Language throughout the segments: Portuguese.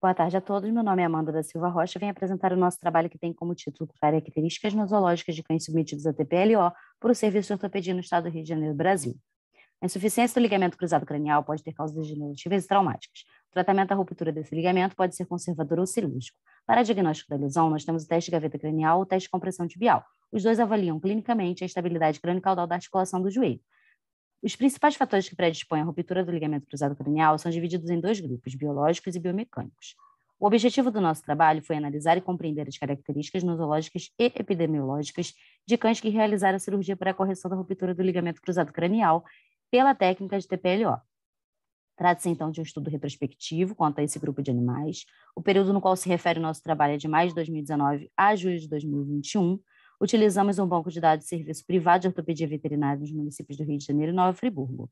Boa tarde a todos. Meu nome é Amanda da Silva Rocha e venho apresentar o nosso trabalho que tem como título Características Nosológicas de Cães Submetidos a TPLO por o Serviço de Ortopedia no Estado do Rio de Janeiro, Brasil. A insuficiência do ligamento cruzado cranial pode ter causas degenerativas e traumáticas. O tratamento da ruptura desse ligamento pode ser conservador ou cirúrgico. Para diagnóstico da lesão, nós temos o teste de gaveta cranial ou o teste de compressão tibial. Os dois avaliam clinicamente a estabilidade crânio-caudal da articulação do joelho. Os principais fatores que predispõem à ruptura do ligamento cruzado cranial são divididos em dois grupos, biológicos e biomecânicos. O objetivo do nosso trabalho foi analisar e compreender as características nosológicas e epidemiológicas de cães que realizaram a cirurgia para a correção da ruptura do ligamento cruzado cranial pela técnica de TPLO. Trata-se então de um estudo retrospectivo quanto a esse grupo de animais. O período no qual se refere o nosso trabalho é de maio de 2019 a julho de 2021 utilizamos um banco de dados de serviço privado de ortopedia veterinária nos municípios do Rio de Janeiro e Nova Friburgo.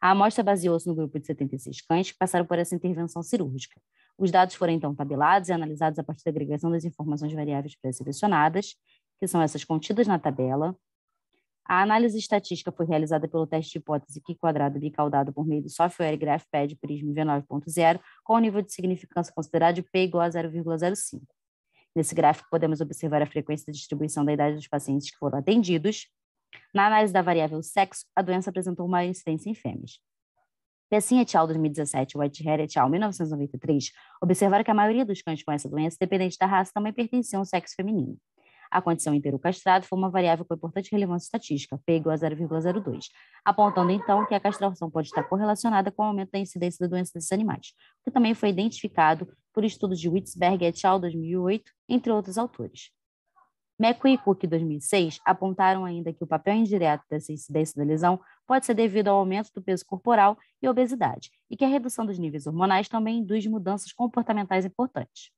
A amostra baseou-se no grupo de 76 cães que passaram por essa intervenção cirúrgica. Os dados foram então tabelados e analisados a partir da agregação das informações variáveis pré-selecionadas, que são essas contidas na tabela. A análise estatística foi realizada pelo teste de hipótese Q quadrado bicaudado por meio do software GraphPad Prism V9.0 com o nível de significância considerado de P igual a 0,05. Nesse gráfico, podemos observar a frequência da distribuição da idade dos pacientes que foram atendidos. Na análise da variável sexo, a doença apresentou maior incidência em fêmeas. Pecinha et al. 2017 e Whitehead et al. 1993 observaram que a maioria dos cães com essa doença, dependente da raça, também pertenciam ao sexo feminino. A condição inteiro-castrado foi uma variável com importante relevância estatística, P igual a 0,02, apontando então que a castração pode estar correlacionada com o aumento da incidência da doença desses animais, que também foi identificado por estudos de Witzberg et al. 2008, entre outros autores. Meco e Cook, 2006, apontaram ainda que o papel indireto dessa incidência da lesão pode ser devido ao aumento do peso corporal e obesidade, e que a redução dos níveis hormonais também induz mudanças comportamentais importantes.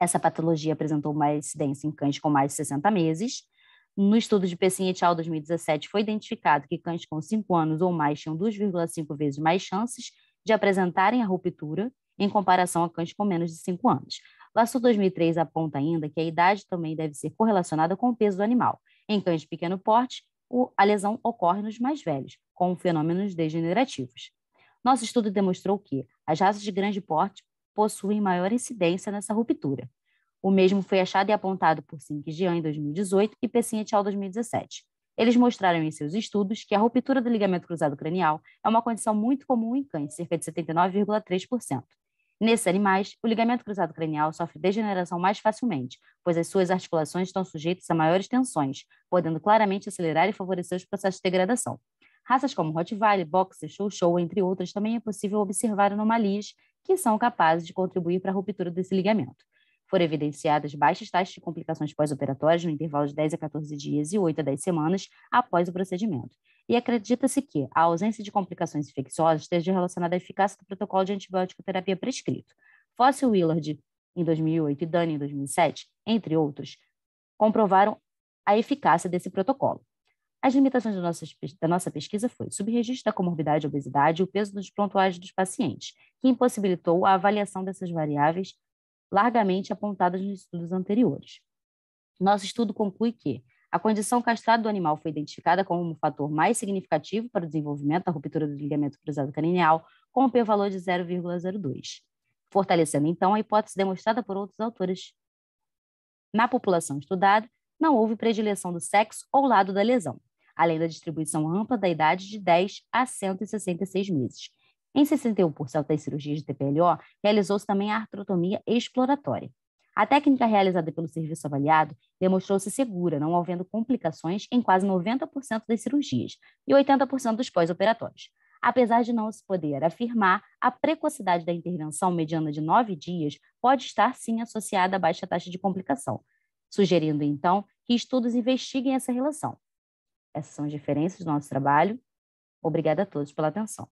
Essa patologia apresentou uma incidência em cães com mais de 60 meses. No estudo de Pessin et al. 2017, foi identificado que cães com 5 anos ou mais tinham 2,5 vezes mais chances de apresentarem a ruptura em comparação a cães com menos de 5 anos. Lasso 2003 aponta ainda que a idade também deve ser correlacionada com o peso do animal. Em cães de pequeno porte, a lesão ocorre nos mais velhos, com fenômenos degenerativos. Nosso estudo demonstrou que as raças de grande porte possuem maior incidência nessa ruptura. O mesmo foi achado e apontado por Jean em 2018 e Pessin et al. 2017. Eles mostraram em seus estudos que a ruptura do ligamento cruzado cranial é uma condição muito comum em cães, cerca de 79,3%. Nesses animais, o ligamento cruzado cranial sofre degeneração mais facilmente, pois as suas articulações estão sujeitas a maiores tensões, podendo claramente acelerar e favorecer os processos de degradação. Raças como Rottweiler, Boxer, Show Show, entre outras, também é possível observar anomalias que são capazes de contribuir para a ruptura desse ligamento. Foram evidenciadas baixas taxas de complicações pós-operatórias no intervalo de 10 a 14 dias e 8 a 10 semanas após o procedimento. E acredita-se que a ausência de complicações infecciosas esteja relacionada à eficácia do protocolo de antibiótico terapia prescrito. Fossil Willard, em 2008, e Dunn, em 2007, entre outros, comprovaram a eficácia desse protocolo. As limitações da nossa, da nossa pesquisa foi o subregistro da comorbidade obesidade e o peso dos prontuários dos pacientes, que impossibilitou a avaliação dessas variáveis largamente apontadas nos estudos anteriores. Nosso estudo conclui que a condição castrada do animal foi identificada como um fator mais significativo para o desenvolvimento da ruptura do ligamento cruzado canineal, com um p-valor de 0,02, fortalecendo então a hipótese demonstrada por outros autores. Na população estudada, não houve predileção do sexo ou lado da lesão, além da distribuição ampla da idade de 10 a 166 meses. Em 61% das cirurgias de TPLO, realizou-se também a artrotomia exploratória. A técnica realizada pelo serviço avaliado demonstrou-se segura, não havendo complicações em quase 90% das cirurgias e 80% dos pós-operatórios. Apesar de não se poder afirmar, a precocidade da intervenção mediana de nove dias pode estar sim associada a baixa taxa de complicação, sugerindo então que estudos investiguem essa relação. Essas são as diferenças do nosso trabalho. Obrigada a todos pela atenção.